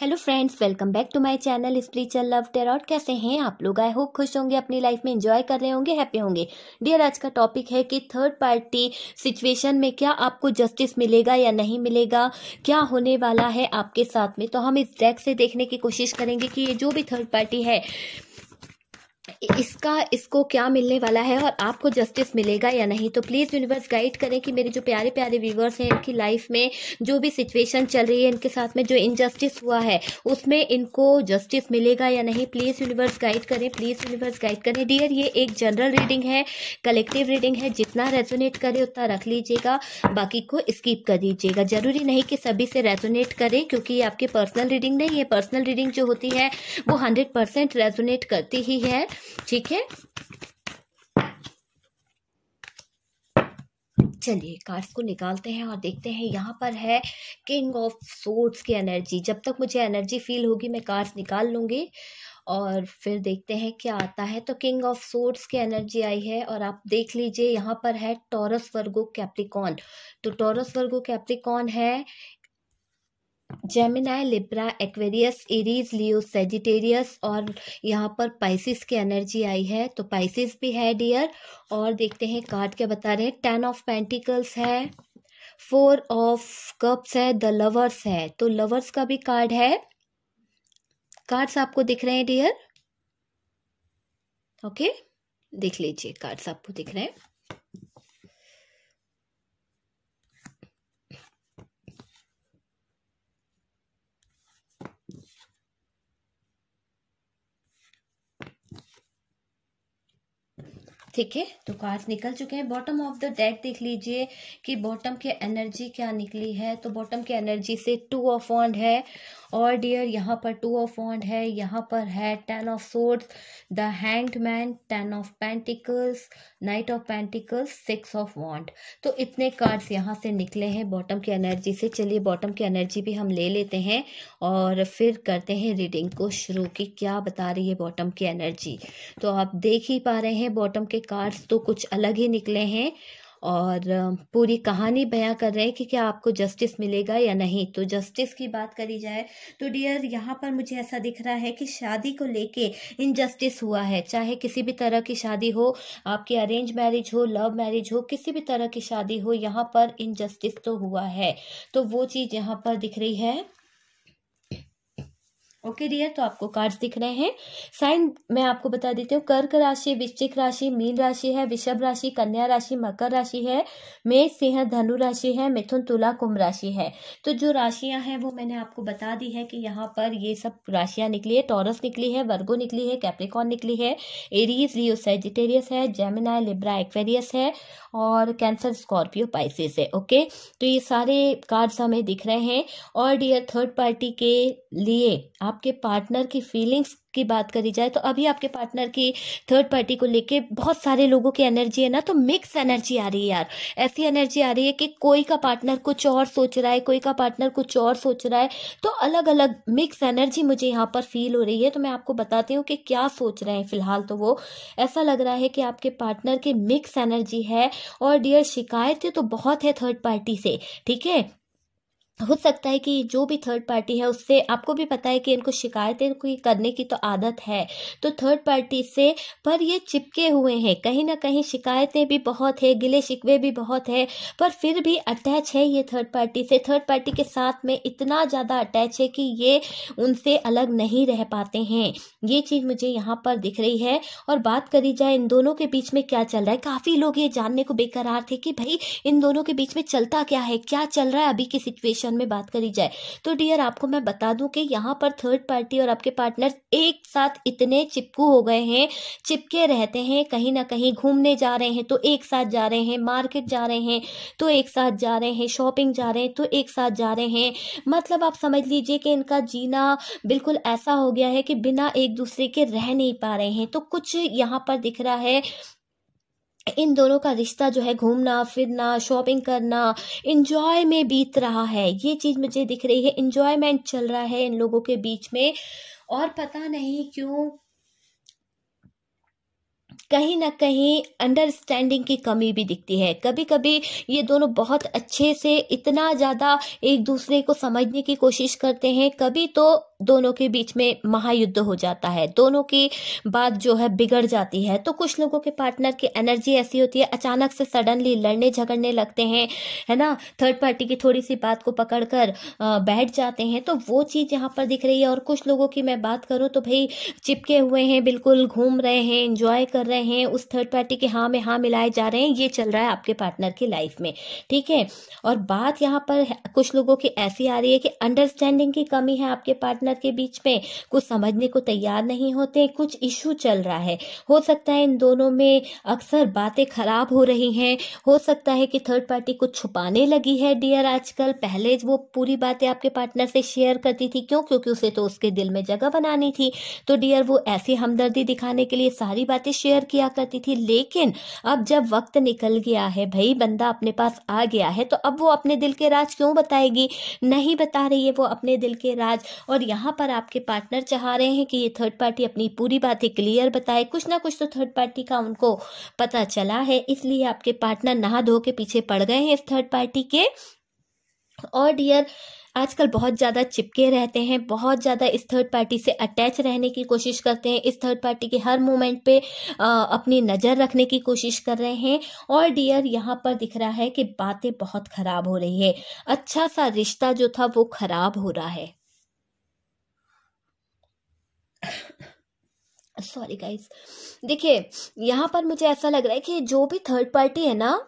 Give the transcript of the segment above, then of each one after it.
hello friends welcome back to my channel spiritual love tarot कैसे हैं आप लोग आई होप खुश होंगे अपनी लाइफ में एंजॉय कर रहे होंगे हैप्पी होंगे डियर आज का टॉपिक है कि थर्ड पार्टी सिचुएशन में क्या आपको जस्टिस मिलेगा या नहीं मिलेगा क्या होने वाला है आपके साथ में तो हम इस डेक से देखने की कोशिश करेंगे कि ये जो भी थर्ड पार्टी है इसका इसको क्या मिलने वाला है और आपको जस्टिस मिलेगा या नहीं तो प्लीज़ यूनिवर्स गाइड करें कि मेरे जो प्यारे प्यारे व्यूवर्स हैं इनकी लाइफ में जो भी सिचुएशन चल रही है इनके साथ में जो इनजस्टिस हुआ है उसमें इनको जस्टिस मिलेगा या नहीं प्लीज़ यूनिवर्स गाइड करें प्लीज़ यूनिवर्स गाइड करें डियर ये एक जनरल रीडिंग है कलेक्टिव रीडिंग है जितना रेजोनेट करे उतना रख लीजिएगा बाकी को स्कीप कर दीजिएगा ज़रूरी नहीं कि सभी से रेजोनेट करें क्योंकि ये आपकी पर्सनल रीडिंग नहीं है पर्सनल रीडिंग जो होती है वो हंड्रेड परसेंट रेजोनेट करती ही है ठीक है चलिए कार्ड्स को निकालते हैं और देखते हैं यहाँ पर है किंग ऑफ सोर्ड्स की एनर्जी जब तक मुझे एनर्जी फील होगी मैं कार्ड्स निकाल लूँगी और फिर देखते हैं क्या आता है तो किंग ऑफ सोर्ट्स की एनर्जी आई है और आप देख लीजिए यहाँ पर है टॉरस वर्गो कैप्टिकॉन तो टॉरस वर्गो कैप्टिकॉन है Gemini Libra Aquarius Aries Leo Sagittarius और यहाँ पर पाइसिस की एनर्जी आई है तो पाइसिस भी है डियर और देखते हैं कार्ड क्या बता रहे हैं टेन ऑफ पेंटिकल्स है फोर ऑफ कप्स है द लवर्स है तो लवर्स का भी कार्ड है कार्ड्स आपको दिख रहे हैं डियर ओके देख लीजिए कार्ड्स आपको दिख रहे हैं ठीक है तो कार्ड निकल चुके हैं बॉटम ऑफ द डेक देख लीजिए कि बॉटम के एनर्जी क्या निकली है तो बॉटम के एनर्जी से टू ऑफ वॉन्ड है और डियर यहाँ पर टू ऑफ वॉन्ड है यहाँ पर है ten of swords the hanged man ten of pentacles knight of pentacles six of wand तो इतने कार्ड्स यहाँ से निकले हैं बॉटम की एनर्जी से चलिए बॉटम की एनर्जी भी हम ले लेते हैं और फिर करते हैं रीडिंग को शुरू की क्या बता रही है बॉटम की एनर्जी तो आप देख ही पा रहे हैं बॉटम के कार्ड्स तो कुछ अलग ही निकले हैं और पूरी कहानी बयां कर रहे हैं कि क्या आपको जस्टिस मिलेगा या नहीं तो जस्टिस की बात करी जाए तो डियर यहाँ पर मुझे ऐसा दिख रहा है कि शादी को लेके इनजस्टिस हुआ है चाहे किसी भी तरह की शादी हो आपकी अरेंज मैरिज हो लव मैरिज हो किसी भी तरह की शादी हो यहाँ पर इनजस्टिस तो हुआ है तो वो चीज़ यहाँ पर दिख रही है ओके डियर तो आपको कार्ड्स दिख रहे हैं साइन मैं आपको बता देती हूँ कर्क राशि वृश्चिक राशि मीन राशि है वृषभ राशि कन्या राशि मकर राशि है मेष सिंह धनु राशि है मिथुन तुला कुंभ राशि है तो जो राशियां हैं वो मैंने आपको बता दी है कि यहाँ पर ये सब राशियां निकली है टॉरस निकली है वर्गो निकली है कैप्रिकॉन निकली है एरीज लियो सेजिटेरियस है जेमिना लिब्रा एक्वेरियस है और कैंसर स्कॉर्पियो पाइसिस है ओके तो ये सारे कार्ड्स हमें दिख रहे हैं और डियर थर्ड पार्टी के लिए आप आपके पार्टनर की फीलिंग्स की बात करी जाए तो अभी आपके पार्टनर की थर्ड पार्टी को लेके बहुत सारे लोगों की एनर्जी है ना तो मिक्स एनर्जी आ रही है यार ऐसी एनर्जी आ रही है कि कोई का पार्टनर कुछ और सोच रहा है कोई का पार्टनर कुछ और सोच रहा है तो अलग अलग मिक्स एनर्जी मुझे यहाँ पर फील हो रही है तो मैं आपको बताती हूँ कि क्या सोच रहे हैं फिलहाल तो वो ऐसा लग रहा है कि आपके पार्टनर की मिक्स एनर्जी है और डियर शिकायतें तो बहुत है थर्ड पार्टी से ठीक है हो सकता है कि जो भी थर्ड पार्टी है उससे आपको भी पता है कि इनको शिकायतें कोई करने की तो आदत है तो थर्ड पार्टी से पर ये चिपके हुए हैं कहीं ना कहीं शिकायतें भी बहुत है गिले शिकवे भी बहुत है पर फिर भी अटैच है ये थर्ड पार्टी से थर्ड पार्टी के साथ में इतना ज़्यादा अटैच है कि ये उनसे अलग नहीं रह पाते हैं ये चीज़ मुझे यहाँ पर दिख रही है और बात करी जाए इन दोनों के बीच में क्या चल रहा है काफ़ी लोग ये जानने को बेकरार थे कि भाई इन दोनों के बीच में चलता क्या है क्या चल रहा है अभी की सिचुएशन सेक्शन में बात करी जाए तो डियर आपको मैं बता दूं कि यहाँ पर थर्ड पार्टी और आपके पार्टनर एक साथ इतने चिपकू हो गए हैं चिपके रहते हैं कहीं ना कहीं घूमने जा रहे हैं तो एक साथ जा रहे हैं मार्केट जा रहे हैं तो एक साथ जा रहे हैं शॉपिंग जा रहे हैं तो एक साथ जा रहे हैं मतलब आप समझ लीजिए कि इनका जीना बिल्कुल ऐसा हो गया है कि बिना एक दूसरे के रह नहीं पा रहे हैं तो कुछ यहाँ पर दिख रहा है इन दोनों का रिश्ता जो है घूमना फिरना शॉपिंग करना इंजॉय में बीत रहा है ये चीज़ मुझे दिख रही है इंजॉयमेंट चल रहा है इन लोगों के बीच में और पता नहीं क्यों कहीं ना कहीं अंडरस्टैंडिंग की कमी भी दिखती है कभी कभी ये दोनों बहुत अच्छे से इतना ज़्यादा एक दूसरे को समझने की कोशिश करते हैं कभी तो दोनों के बीच में महायुद्ध हो जाता है दोनों की बात जो है बिगड़ जाती है तो कुछ लोगों के पार्टनर की एनर्जी ऐसी होती है अचानक से सडनली लड़ने झगड़ने लगते हैं है ना थर्ड पार्टी की थोड़ी सी बात को पकड़कर बैठ जाते हैं तो वो चीज़ यहाँ पर दिख रही है और कुछ लोगों की मैं बात करूँ तो भाई चिपके हुए हैं बिल्कुल घूम रहे हैं इंजॉय कर रहे हैं उस थर्ड पार्टी के हाँ में हाँ मिलाए जा रहे हैं ये चल रहा है आपके पार्टनर की लाइफ में ठीक है और बात यहाँ पर कुछ लोगों की ऐसी आ रही है कि अंडरस्टैंडिंग की कमी है आपके पार्टनर परिवार के बीच में कुछ समझने को तैयार नहीं होते कुछ इशू चल रहा है हो सकता है इन दोनों में अक्सर बातें खराब हो रही हैं हो सकता है कि थर्ड पार्टी कुछ छुपाने लगी है डियर आजकल पहले वो पूरी बातें आपके पार्टनर से शेयर करती थी क्यों क्योंकि उसे तो उसके दिल में जगह बनानी थी तो डियर वो ऐसी हमदर्दी दिखाने के लिए सारी बातें शेयर किया करती थी लेकिन अब जब वक्त निकल गया है भाई बंदा अपने पास आ गया है तो अब वो अपने दिल के राज क्यों बताएगी नहीं बता रही है वो अपने दिल के राज और यहाँ पर आपके पार्टनर चाह रहे हैं कि ये थर्ड पार्टी अपनी पूरी बातें क्लियर बताए कुछ ना कुछ तो थर्ड पार्टी का उनको पता चला है इसलिए आपके पार्टनर नहा धो के पीछे पड़ गए हैं इस थर्ड पार्टी के और डियर आजकल बहुत ज़्यादा चिपके रहते हैं बहुत ज़्यादा इस थर्ड पार्टी से अटैच रहने की कोशिश करते हैं इस थर्ड पार्टी के हर मोमेंट पे आ, अपनी नज़र रखने की कोशिश कर रहे हैं और डियर यहाँ पर दिख रहा है कि बातें बहुत ख़राब हो रही है अच्छा सा रिश्ता जो था वो ख़राब हो रहा है सॉरी गाइस देखिए यहाँ पर मुझे ऐसा लग रहा है कि जो भी थर्ड पार्टी है ना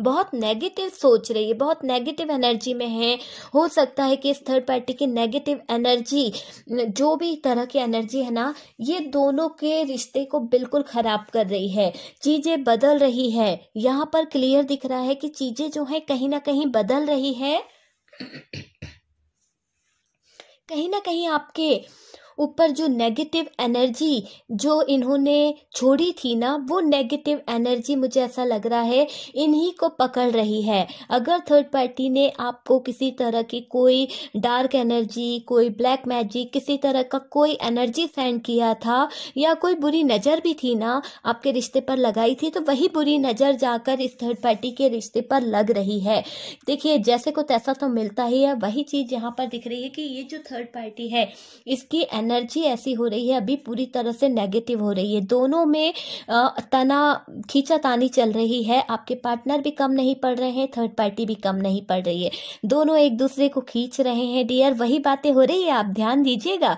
बहुत नेगेटिव सोच रही है बहुत नेगेटिव एनर्जी में है हो सकता है कि इस थर्ड पार्टी की नेगेटिव एनर्जी जो भी तरह की एनर्जी है ना ये दोनों के रिश्ते को बिल्कुल ख़राब कर रही है चीज़ें बदल रही है यहाँ पर क्लियर दिख रहा है कि चीज़ें जो है कहीं ना कहीं बदल रही है कहीं ना कहीं आपके ऊपर जो नेगेटिव एनर्जी जो इन्होंने छोड़ी थी ना वो नेगेटिव एनर्जी मुझे ऐसा लग रहा है इन्हीं को पकड़ रही है अगर थर्ड पार्टी ने आपको किसी तरह की कोई डार्क एनर्जी कोई ब्लैक मैजिक किसी तरह का कोई एनर्जी सेंड किया था या कोई बुरी नज़र भी थी ना आपके रिश्ते पर लगाई थी तो वही बुरी नज़र जाकर इस थर्ड पार्टी के रिश्ते पर लग रही है देखिए जैसे को तैसा तो मिलता ही है वही चीज़ यहाँ पर दिख रही है कि ये जो थर्ड पार्टी है इसकी एनर्जी एनर्जी ऐसी हो रही है अभी पूरी तरह से नेगेटिव हो रही है दोनों में तना खींचा तानी चल रही है आपके पार्टनर भी कम नहीं पड़ रहे हैं थर्ड पार्टी भी कम नहीं पड़ रही है दोनों एक दूसरे को खींच रहे हैं डियर वही बातें हो रही है आप ध्यान दीजिएगा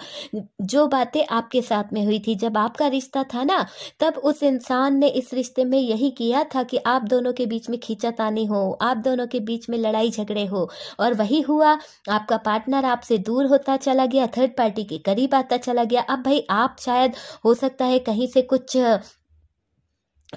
जो बातें आपके साथ में हुई थी जब आपका रिश्ता था ना तब उस इंसान ने इस रिश्ते में यही किया था कि आप दोनों के बीच में तानी हो आप दोनों के बीच में लड़ाई झगड़े हो और वही हुआ आपका पार्टनर आपसे दूर होता चला गया थर्ड पार्टी के करीब पता तो अच्छा चला गया अब भाई आप शायद हो सकता है कहीं से कुछ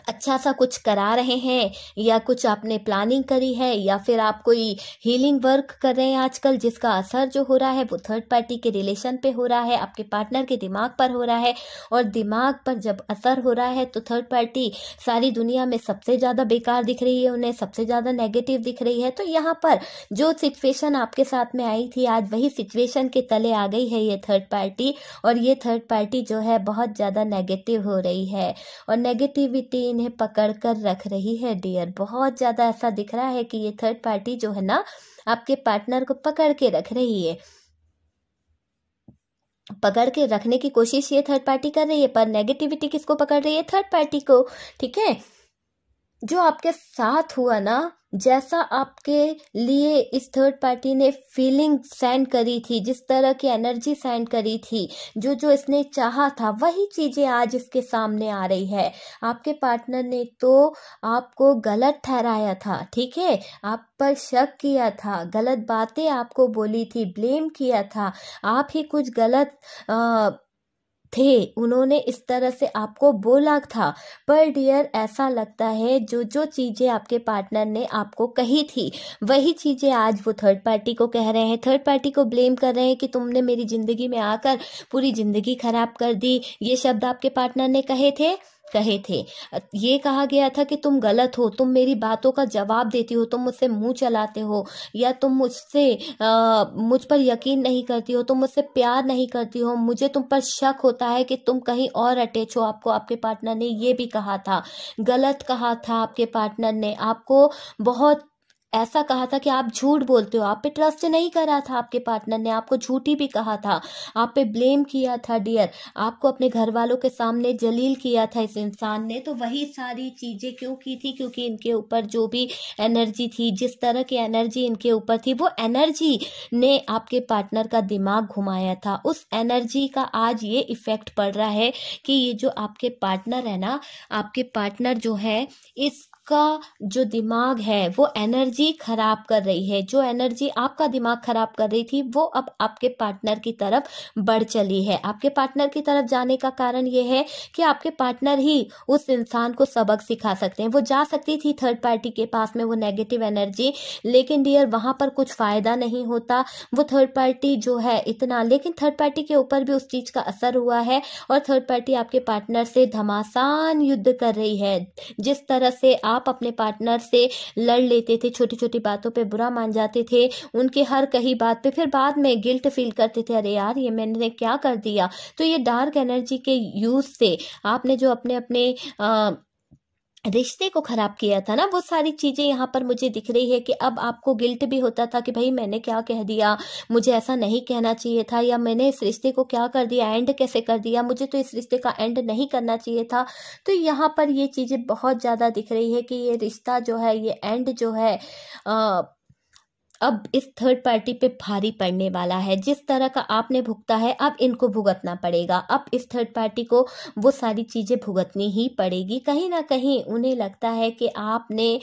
अच्छा सा कुछ करा रहे हैं या कुछ आपने प्लानिंग करी है या फिर आप कोई हीलिंग वर्क कर रहे हैं आजकल जिसका असर जो हो रहा है वो थर्ड पार्टी के रिलेशन पे हो रहा है आपके पार्टनर के दिमाग पर हो रहा है और दिमाग पर जब असर हो रहा है तो थर्ड पार्टी सारी दुनिया में सबसे ज़्यादा बेकार दिख रही है उन्हें सबसे ज़्यादा नेगेटिव दिख रही है तो यहाँ पर जो सिचुएशन आपके साथ में आई थी आज वही सिचुएशन के तले आ गई है ये थर्ड पार्टी और ये थर्ड पार्टी जो है बहुत ज़्यादा नेगेटिव हो रही है और नेगेटिविटी पार्टी इन्हें पकड़ कर रख रही है डियर बहुत ज़्यादा ऐसा दिख रहा है कि ये थर्ड पार्टी जो है ना आपके पार्टनर को पकड़ के रख रही है पकड़ के रखने की कोशिश ये थर्ड पार्टी कर रही है पर नेगेटिविटी किसको पकड़ रही है थर्ड पार्टी को ठीक है जो आपके साथ हुआ ना जैसा आपके लिए इस थर्ड पार्टी ने फीलिंग सेंड करी थी जिस तरह की एनर्जी सेंड करी थी जो जो इसने चाहा था वही चीज़ें आज इसके सामने आ रही है आपके पार्टनर ने तो आपको गलत ठहराया था ठीक है आप पर शक किया था गलत बातें आपको बोली थी ब्लेम किया था आप ही कुछ गलत आ, थे उन्होंने इस तरह से आपको बोला था पर डियर ऐसा लगता है जो जो चीज़ें आपके पार्टनर ने आपको कही थी वही चीज़ें आज वो थर्ड पार्टी को कह रहे हैं थर्ड पार्टी को ब्लेम कर रहे हैं कि तुमने मेरी ज़िंदगी में आकर पूरी ज़िंदगी खराब कर दी ये शब्द आपके पार्टनर ने कहे थे कहे थे ये कहा गया था कि तुम गलत हो तुम मेरी बातों का जवाब देती हो तुम मुझसे मुंह चलाते हो या तुम मुझसे मुझ पर यकीन नहीं करती हो तुम मुझसे प्यार नहीं करती हो मुझे तुम पर शक होता है कि तुम कहीं और अटैच हो आपको आपके पार्टनर ने ये भी कहा था गलत कहा था आपके पार्टनर ने आपको बहुत ऐसा कहा था कि आप झूठ बोलते हो आप पे ट्रस्ट नहीं करा था आपके पार्टनर ने आपको झूठी भी कहा था आप पे ब्लेम किया था डियर आपको अपने घर वालों के सामने जलील किया था इस इंसान ने तो वही सारी चीज़ें क्यों की थी क्योंकि इनके ऊपर जो भी एनर्जी थी जिस तरह की एनर्जी इनके ऊपर थी वो एनर्जी ने आपके पार्टनर का दिमाग घुमाया था उस एनर्जी का आज ये इफेक्ट पड़ रहा है कि ये जो आपके पार्टनर है ना आपके पार्टनर जो है इसका जो दिमाग है वो एनर्जी एनर्जी खराब कर रही है जो एनर्जी आपका दिमाग खराब कर रही थी वो अब आपके पार्टनर की तरफ बढ़ चली है आपके पार्टनर की तरफ जाने का कारण ये है कि आपके पार्टनर ही उस इंसान को सबक सिखा सकते हैं वो जा सकती थी थर्ड पार्टी के पास में वो नेगेटिव एनर्जी लेकिन डियर वहां पर कुछ फायदा नहीं होता वो थर्ड पार्टी जो है इतना लेकिन थर्ड पार्टी के ऊपर भी उस चीज का असर हुआ है और थर्ड पार्टी आपके पार्टनर से धमासान युद्ध कर रही है जिस तरह से आप अपने पार्टनर से लड़ लेते थे छोटी छोटी बातों पे बुरा मान जाते थे उनके हर कही बात पे फिर बाद में गिल्ट फील करते थे अरे यार ये मैंने क्या कर दिया तो ये डार्क एनर्जी के यूज़ से आपने जो अपने अपने आ, रिश्ते को ख़राब किया था ना वो सारी चीज़ें यहाँ पर मुझे दिख रही है कि अब आपको गिल्ट भी होता था कि भाई मैंने क्या कह दिया मुझे ऐसा नहीं कहना चाहिए था या मैंने इस रिश्ते को क्या कर दिया एंड कैसे कर दिया मुझे तो इस रिश्ते का एंड नहीं करना चाहिए था तो यहाँ पर ये चीज़ें बहुत ज़्यादा दिख रही है कि ये रिश्ता जो है ये एंड जो है आ, अब इस थर्ड पार्टी पे भारी पड़ने वाला है जिस तरह का आपने भुगता है अब इनको भुगतना पड़ेगा अब इस थर्ड पार्टी को वो सारी चीज़ें भुगतनी ही पड़ेगी कहीं ना कहीं उन्हें लगता है कि आपने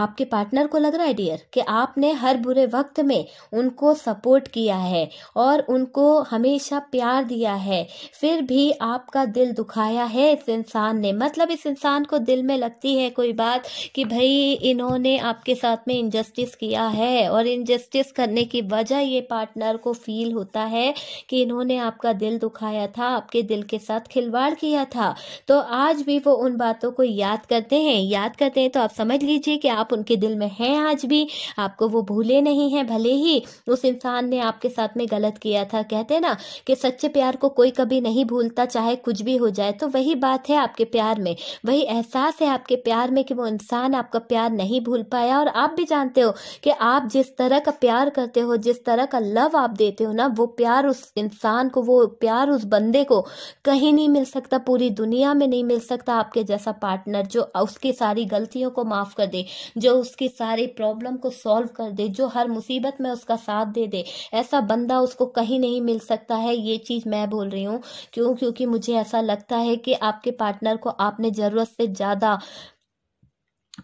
आपके पार्टनर को लग रहा है डियर कि आपने हर बुरे वक्त में उनको सपोर्ट किया है और उनको हमेशा प्यार दिया है फिर भी आपका दिल दुखाया है इस इंसान ने मतलब इस इंसान को दिल में लगती है कोई बात कि भाई इन्होंने आपके साथ में इनजस्टिस किया है और इनजस्टिस करने की वजह ये पार्टनर को फील होता है कि इन्होंने आपका दिल दुखाया था आपके दिल के साथ खिलवाड़ किया था तो आज भी वो उन बातों को याद करते हैं याद करते हैं तो आप समझ लीजिए कि आप आप उनके दिल में हैं आज भी आपको वो भूले नहीं हैं भले ही उस इंसान ने आपके साथ में गलत किया था कहते ना कि सच्चे प्यार को कोई कभी नहीं भूलता चाहे कुछ भी हो जाए तो वही बात है आपके प्यार में वही एहसास है आपके प्यार में कि वो इंसान आपका प्यार नहीं भूल पाया और आप भी जानते हो कि आप जिस तरह का प्यार करते हो जिस तरह का लव आप देते हो ना वो प्यार उस इंसान को वो प्यार उस बंदे को कहीं नहीं मिल सकता पूरी दुनिया में नहीं मिल सकता आपके जैसा पार्टनर जो उसकी सारी गलतियों को माफ़ कर दे जो उसकी सारी प्रॉब्लम को सॉल्व कर दे जो हर मुसीबत में उसका साथ दे दे ऐसा बंदा उसको कहीं नहीं मिल सकता है ये चीज़ मैं बोल रही हूँ क्यों क्योंकि मुझे ऐसा लगता है कि आपके पार्टनर को आपने ज़रूरत से ज़्यादा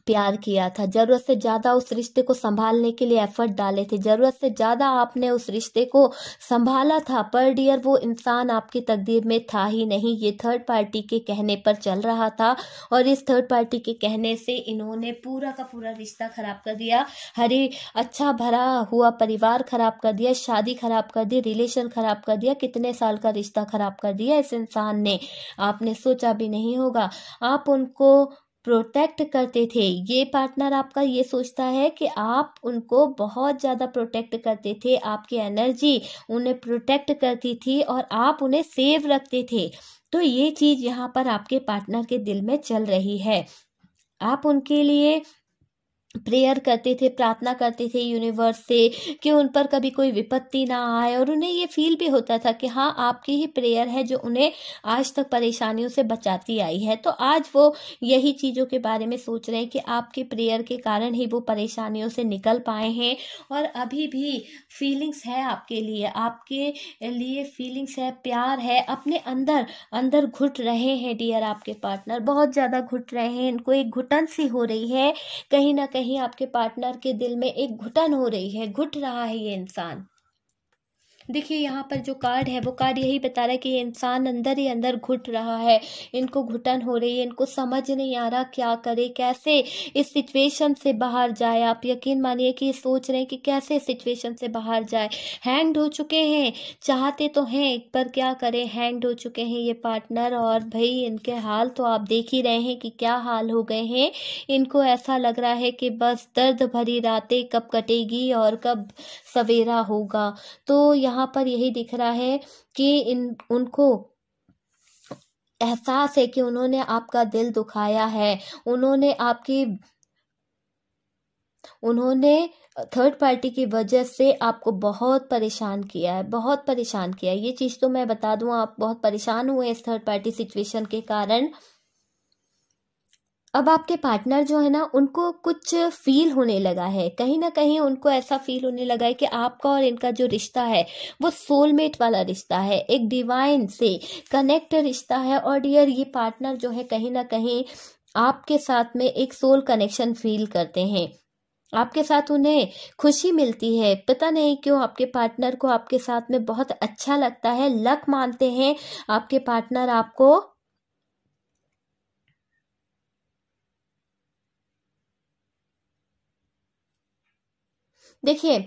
प्यार किया था ज़रूरत से ज़्यादा उस रिश्ते को संभालने के लिए एफर्ट डाले थे ज़रूरत से ज़्यादा आपने उस रिश्ते को संभाला था पर डियर वो इंसान आपकी तकदीर में था ही नहीं ये थर्ड पार्टी के कहने पर चल रहा था और इस थर्ड पार्टी के कहने से इन्होंने पूरा का पूरा रिश्ता खराब कर दिया हरी अच्छा भरा हुआ परिवार खराब कर दिया शादी खराब कर दी रिलेशन खराब कर दिया कितने साल का रिश्ता खराब कर दिया इस इंसान ने आपने सोचा भी नहीं होगा आप उनको प्रोटेक्ट करते थे ये पार्टनर आपका ये सोचता है कि आप उनको बहुत ज़्यादा प्रोटेक्ट करते थे आपकी एनर्जी उन्हें प्रोटेक्ट करती थी और आप उन्हें सेव रखते थे तो ये चीज़ यहाँ पर आपके पार्टनर के दिल में चल रही है आप उनके लिए प्रेयर करते थे प्रार्थना करते थे यूनिवर्स से कि उन पर कभी कोई विपत्ति ना आए और उन्हें ये फील भी होता था कि हाँ आपकी ही प्रेयर है जो उन्हें आज तक परेशानियों से बचाती आई है तो आज वो यही चीज़ों के बारे में सोच रहे हैं कि आपके प्रेयर के कारण ही वो परेशानियों से निकल पाए हैं और अभी भी फीलिंग्स है आपके लिए आपके लिए फीलिंग्स है प्यार है अपने अंदर अंदर घुट रहे हैं डियर आपके पार्टनर बहुत ज़्यादा घुट रहे हैं इनको एक घुटन सी हो रही है कहीं ना कहीं कहीं आपके पार्टनर के दिल में एक घुटन हो रही है घुट रहा है ये इंसान देखिए यहाँ पर जो कार्ड है वो कार्ड यही बता रहा है कि इंसान अंदर ही अंदर घुट रहा है इनको घुटन हो रही है इनको समझ नहीं आ रहा क्या करे कैसे इस सिचुएशन से बाहर जाए आप यकीन मानिए कि सोच रहे हैं कि कैसे सिचुएशन से बाहर जाए हैंड हो चुके हैं चाहते तो हैं पर क्या करें हैंड हो चुके हैं ये पार्टनर और भाई इनके हाल तो आप देख ही रहे हैं कि क्या हाल हो गए हैं इनको ऐसा लग रहा है कि बस दर्द भरी रातें कब कटेगी और कब सवेरा होगा तो यहाँ पर यही दिख रहा है कि इन उनको एहसास है कि उन्होंने आपका दिल दुखाया है उन्होंने आपकी उन्होंने थर्ड पार्टी की वजह से आपको बहुत परेशान किया है बहुत परेशान किया है ये चीज़ तो मैं बता दूँ आप बहुत परेशान हुए इस थर्ड पार्टी सिचुएशन के कारण अब आपके पार्टनर जो है ना उनको कुछ फील होने लगा है कहीं ना कहीं उनको ऐसा फील होने लगा है कि आपका और इनका जो रिश्ता है वो सोलमेट वाला रिश्ता है एक डिवाइन से कनेक्ट रिश्ता है और डियर ये पार्टनर जो है कहीं ना कहीं आपके साथ में एक सोल कनेक्शन फील करते हैं आपके साथ उन्हें खुशी मिलती है पता नहीं क्यों आपके पार्टनर को आपके साथ में बहुत अच्छा लगता है लक मानते हैं आपके पार्टनर आपको देखिए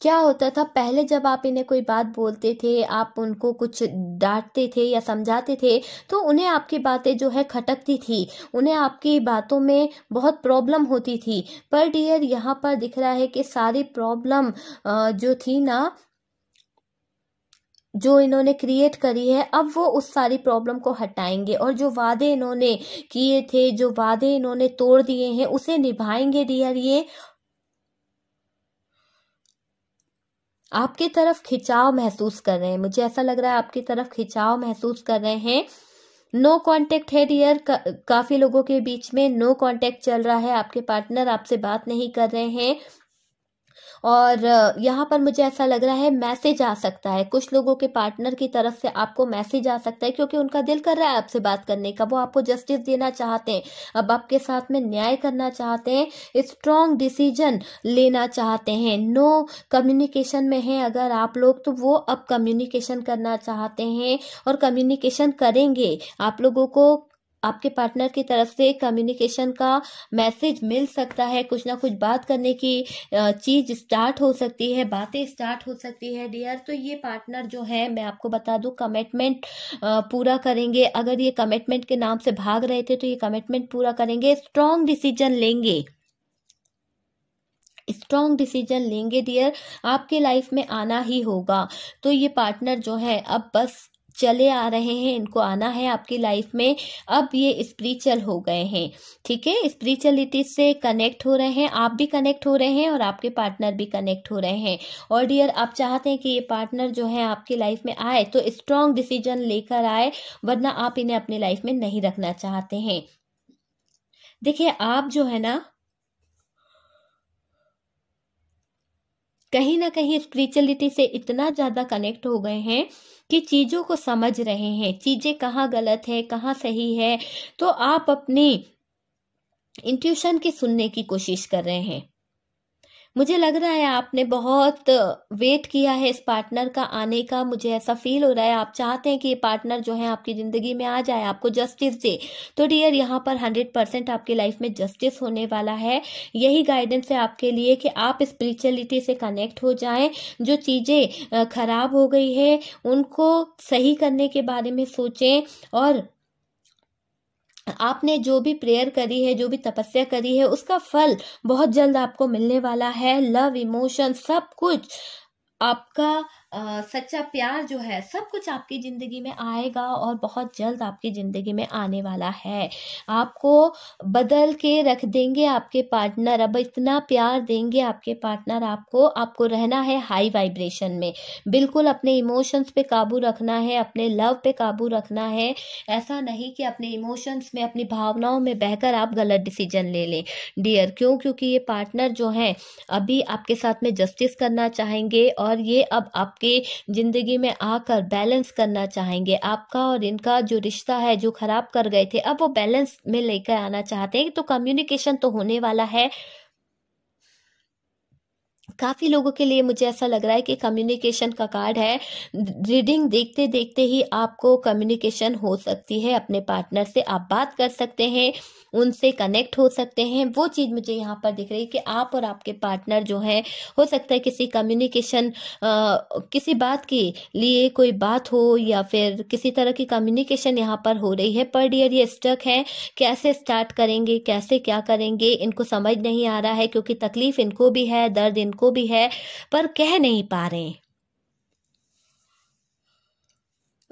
क्या होता था पहले जब आप इन्हें कोई बात बोलते थे आप उनको कुछ डांटते थे या समझाते थे तो उन्हें आपकी बातें जो है खटकती थी उन्हें आपकी बातों में बहुत प्रॉब्लम होती थी पर डियर यहाँ पर दिख रहा है कि सारी प्रॉब्लम जो थी ना जो इन्होंने क्रिएट करी है अब वो उस सारी प्रॉब्लम को हटाएंगे और जो वादे इन्होंने किए थे जो वादे इन्होंने तोड़ दिए हैं उसे निभाएंगे डियर ये आपकी तरफ खिंचाव महसूस कर रहे हैं मुझे ऐसा लग रहा है आपकी तरफ खिंचाव महसूस कर रहे हैं नो कांटेक्ट है डियर का, काफ़ी लोगों के बीच में नो कांटेक्ट चल रहा है आपके पार्टनर आपसे बात नहीं कर रहे हैं और यहाँ पर मुझे ऐसा लग रहा है मैसेज आ सकता है कुछ लोगों के पार्टनर की तरफ से आपको मैसेज आ सकता है क्योंकि उनका दिल कर रहा है आपसे बात करने का वो आपको जस्टिस देना चाहते हैं अब आपके साथ में न्याय करना चाहते हैं स्ट्रॉन्ग डिसीजन लेना चाहते हैं नो कम्युनिकेशन में है अगर आप लोग तो वो अब कम्युनिकेशन करना चाहते हैं और कम्युनिकेशन करेंगे आप लोगों को आपके पार्टनर की तरफ से कम्युनिकेशन का मैसेज मिल सकता है कुछ ना कुछ बात करने की चीज स्टार्ट हो सकती है बातें स्टार्ट हो सकती है डियर तो ये पार्टनर जो है मैं आपको बता दूं कमिटमेंट पूरा करेंगे अगर ये कमिटमेंट के नाम से भाग रहे थे तो ये कमिटमेंट पूरा करेंगे स्ट्रांग डिसीजन लेंगे स्ट्रॉन्ग डिसीजन लेंगे डियर आपके लाइफ में आना ही होगा तो ये पार्टनर जो है अब बस चले आ रहे हैं इनको आना है आपकी लाइफ में अब ये स्पिरिचुअल हो गए हैं ठीक है स्पिरिचुअलिटी से कनेक्ट हो रहे हैं आप भी कनेक्ट हो रहे हैं और आपके पार्टनर भी कनेक्ट हो रहे हैं और डियर आप चाहते हैं कि ये पार्टनर जो है आपकी लाइफ में आए तो स्ट्रांग डिसीजन लेकर आए वरना आप इन्हें अपनी लाइफ में नहीं रखना चाहते हैं देखिए आप जो है ना कहीं ना कहीं स्पिरिचुअलिटी से इतना ज़्यादा कनेक्ट हो गए हैं कि चीज़ों को समझ रहे हैं चीज़ें कहाँ गलत है कहाँ सही है तो आप अपनी इंट्यूशन की सुनने की कोशिश कर रहे हैं मुझे लग रहा है आपने बहुत वेट किया है इस पार्टनर का आने का मुझे ऐसा फील हो रहा है आप चाहते हैं कि ये पार्टनर जो है आपकी ज़िंदगी में आ जाए आपको जस्टिस दे तो डियर यहाँ पर हंड्रेड परसेंट आपकी लाइफ में जस्टिस होने वाला है यही गाइडेंस है आपके लिए कि आप स्पिरिचुअलिटी से कनेक्ट हो जाए जो चीज़ें खराब हो गई है उनको सही करने के बारे में सोचें और आपने जो भी प्रेयर करी है जो भी तपस्या करी है उसका फल बहुत जल्द आपको मिलने वाला है लव इमोशन सब कुछ आपका सच्चा प्यार जो है सब कुछ आपकी ज़िंदगी में आएगा और बहुत जल्द आपकी ज़िंदगी में आने वाला है आपको बदल के रख देंगे आपके पार्टनर अब इतना प्यार देंगे आपके पार्टनर आपको आपको रहना है हाई वाइब्रेशन में बिल्कुल अपने इमोशंस पे काबू रखना है अपने लव पे काबू रखना है ऐसा नहीं कि अपने इमोशंस में अपनी भावनाओं में बहकर आप गलत डिसीजन ले लें डियर क्यों क्योंकि ये पार्टनर जो हैं अभी आपके साथ में जस्टिस करना चाहेंगे और ये अब आप आपके ज़िंदगी में आकर बैलेंस करना चाहेंगे आपका और इनका जो रिश्ता है जो ख़राब कर गए थे अब वो बैलेंस में लेकर आना चाहते हैं तो कम्युनिकेशन तो होने वाला है काफ़ी लोगों के लिए मुझे ऐसा लग रहा है कि कम्युनिकेशन का कार्ड है रीडिंग देखते देखते ही आपको कम्युनिकेशन हो सकती है अपने पार्टनर से आप बात कर सकते हैं उनसे कनेक्ट हो सकते हैं वो चीज़ मुझे यहाँ पर दिख रही है कि आप और आपके पार्टनर जो है हो सकता है किसी कम्युनिकेशन किसी बात के लिए कोई बात हो या फिर किसी तरह की कम्युनिकेशन यहाँ पर हो रही है पर डियर ये स्टक है कैसे स्टार्ट करेंगे कैसे क्या करेंगे इनको समझ नहीं आ रहा है क्योंकि तकलीफ इनको भी है दर्द इन उनको भी है पर कह नहीं पा रहे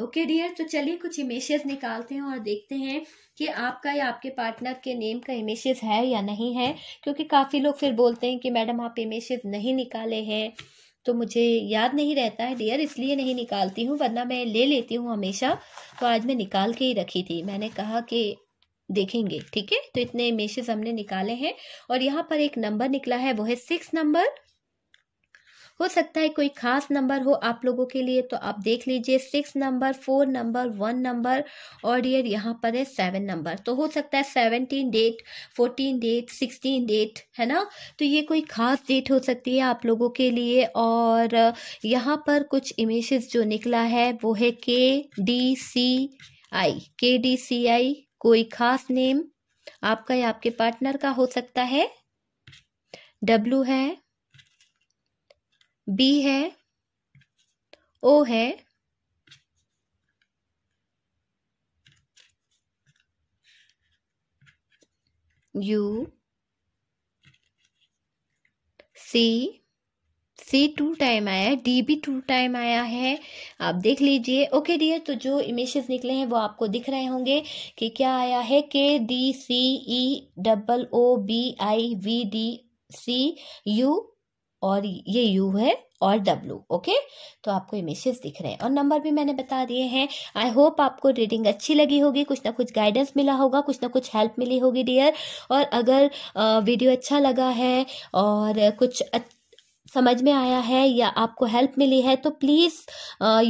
ओके डियर तो चलिए कुछ इमेजेस निकालते हैं और देखते हैं कि आपका या आपके पार्टनर के नेम का इमेजेस है या नहीं है क्योंकि काफ़ी लोग फिर बोलते हैं कि मैडम आप इमेजेस नहीं निकाले हैं तो मुझे याद नहीं रहता है डियर इसलिए नहीं निकालती हूँ वरना मैं ले लेती हूँ हमेशा तो आज मैं निकाल के ही रखी थी मैंने कहा कि देखेंगे ठीक है तो इतने इमेजेस हमने निकाले हैं और यहाँ पर एक नंबर निकला है वो है सिक्स नंबर हो सकता है कोई खास नंबर हो आप लोगों के लिए तो आप देख लीजिए six number four number one number और ईयर यहाँ पर है सेवन नंबर तो हो सकता है seventeen date fourteen date sixteen date है ना तो ये कोई खास डेट हो सकती है आप लोगों के लिए और यहाँ पर कुछ इमेजेस जो निकला है वो है के डी सी आई के डी सी आई कोई खास नेम आपका या आपके पार्टनर का हो सकता है डब्लू है बी है ओ है U C C two time आया है डी भी टू टाइम आया है आप देख लीजिए ओके डियर तो जो इमेजेस निकले हैं वो आपको दिख रहे होंगे कि क्या आया है K D C E double O B I V D C U और ये यू है और डब्लू ओके तो आपको इमेजेस दिख रहे हैं और नंबर भी मैंने बता दिए हैं आई होप आपको रीडिंग अच्छी लगी होगी कुछ ना कुछ गाइडेंस मिला होगा कुछ ना कुछ हेल्प मिली होगी डियर और अगर वीडियो अच्छा लगा है और कुछ अच्छा समझ में आया है या आपको हेल्प मिली है तो प्लीज़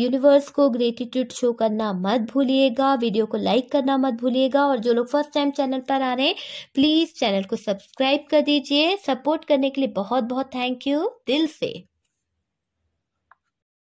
यूनिवर्स को ग्रेटिट्यूड शो करना मत भूलिएगा वीडियो को लाइक करना मत भूलिएगा और जो लोग फर्स्ट टाइम चैनल पर आ रहे हैं प्लीज़ चैनल को सब्सक्राइब कर दीजिए सपोर्ट करने के लिए बहुत बहुत थैंक यू दिल से